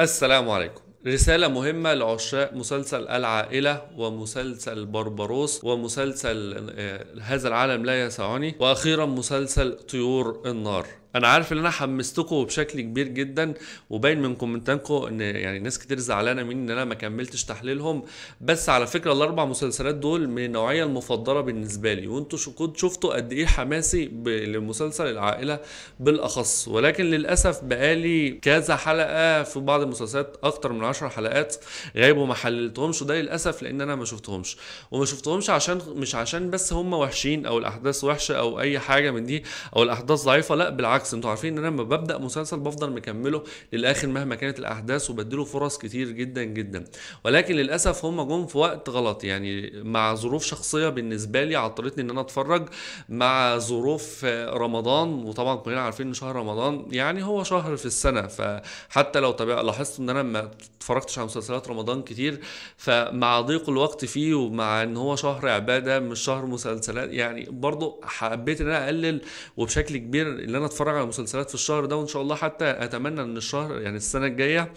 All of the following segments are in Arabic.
السلام عليكم رسالة مهمة لعشاق مسلسل العائلة ومسلسل بربروس ومسلسل آه، هذا العالم لا يسعني وأخيرا مسلسل طيور النار انا عارف ان انا حمستكم بشكل كبير جدا وباين من كومنتاتكم ان يعني ناس كتير زعلانه مني ان انا ما كملتش تحليلهم بس على فكره الاربع مسلسلات دول من النوعيه المفضله بالنسبه لي وانتوا شو شفتوا قد ايه حماسي لمسلسل العائله بالاخص ولكن للاسف بقالي كذا حلقه في بعض المسلسلات اكتر من 10 حلقات غايب وما حللتهمش وده للاسف لان انا ما شفتهمش وما شفتهمش عشان مش عشان بس هم وحشين او الاحداث وحشه او اي حاجه من دي او الاحداث ضعيفه لا بالعكس بالعكس انتوا عارفين ان انا لما ببدا مسلسل بفضل مكمله للاخر مهما كانت الاحداث وبديله فرص كتير جدا جدا ولكن للاسف هم جم في وقت غلط يعني مع ظروف شخصيه بالنسبه لي عطلتني ان انا اتفرج مع ظروف رمضان وطبعا كلنا عارفين ان شهر رمضان يعني هو شهر في السنه فحتى لو طبيعي لاحظت ان انا ما اتفرجتش على مسلسلات رمضان كتير فمع ضيق الوقت فيه ومع ان هو شهر عباده مش شهر مسلسلات يعني برضه حبيت ان انا اقلل وبشكل كبير ان انا اتفرج اتفرج على مسلسلات في الشهر ده وان شاء الله حتى اتمنى ان الشهر يعني السنه الجايه آه،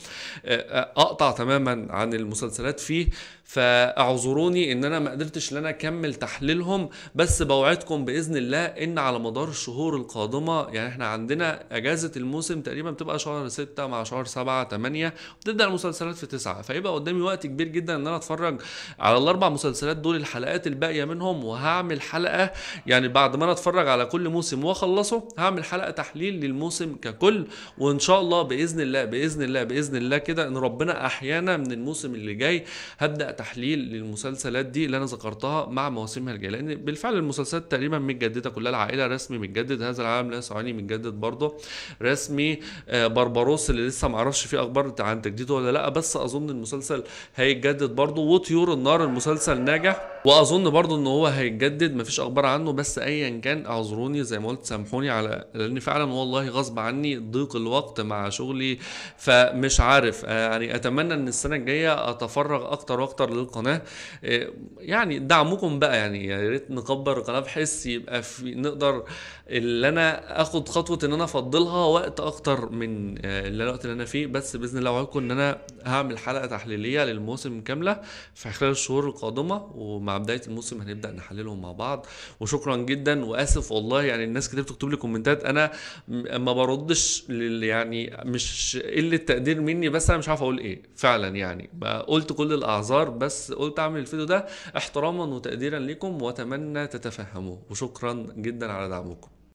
آه، اقطع تماما عن المسلسلات فيه فاعذروني ان انا ما قدرتش ان انا اكمل تحليلهم بس بوعدكم باذن الله ان على مدار الشهور القادمه يعني احنا عندنا اجازه الموسم تقريبا بتبقى شهر 6 مع شهر 7 8 بتبدا المسلسلات في 9 فيبقى قدامي وقت كبير جدا ان انا اتفرج على الاربع مسلسلات دول الحلقات الباقيه منهم وهعمل حلقه يعني بعد ما انا اتفرج على كل موسم واخلصه هعمل حلقه تحليل للموسم ككل وان شاء الله باذن الله باذن الله باذن الله كده ان ربنا احيانا من الموسم اللي جاي هبدا تحليل للمسلسلات دي اللي انا ذكرتها مع مواسمها الجايه لان بالفعل المسلسلات تقريبا متجدده كلها العائله رسمي متجدد هذا العالم لا يسعني متجدد برضه رسمي آه، بربروس اللي لسه معرفش فيه اخبار عن تجديده ولا لا بس اظن المسلسل هيتجدد برضه وطيور النار المسلسل ناجح واظن برضه ان هو هيتجدد مفيش اخبار عنه بس ايا كان اعذروني زي ما قلت سامحوني على لان فعلا فعلا والله غصب عني ضيق الوقت مع شغلي فمش عارف آه، يعني اتمنى ان السنه الجايه اتفرغ اكتر واكتر للقناه آه، يعني دعمكم بقى يعني يا ريت نكبر القناه بحيث يبقى في نقدر اللي انا اخد خطوه ان انا افضلها وقت اكتر من آه، الوقت اللي انا فيه بس باذن الله وعدكم ان انا هعمل حلقه تحليليه للموسم كامله في خلال الشهور القادمه ومع بدايه الموسم هنبدا نحللهم مع بعض وشكرا جدا واسف والله يعني الناس كتير بتكتب لي كومنتات انا ما بردش لل يعني مش قله تقدير مني بس انا مش عارف اقول ايه فعلا يعني قلت كل الاعذار بس قلت اعمل الفيديو ده احتراما وتقديرا لكم واتمنى تتفهموه وشكرا جدا على دعمكم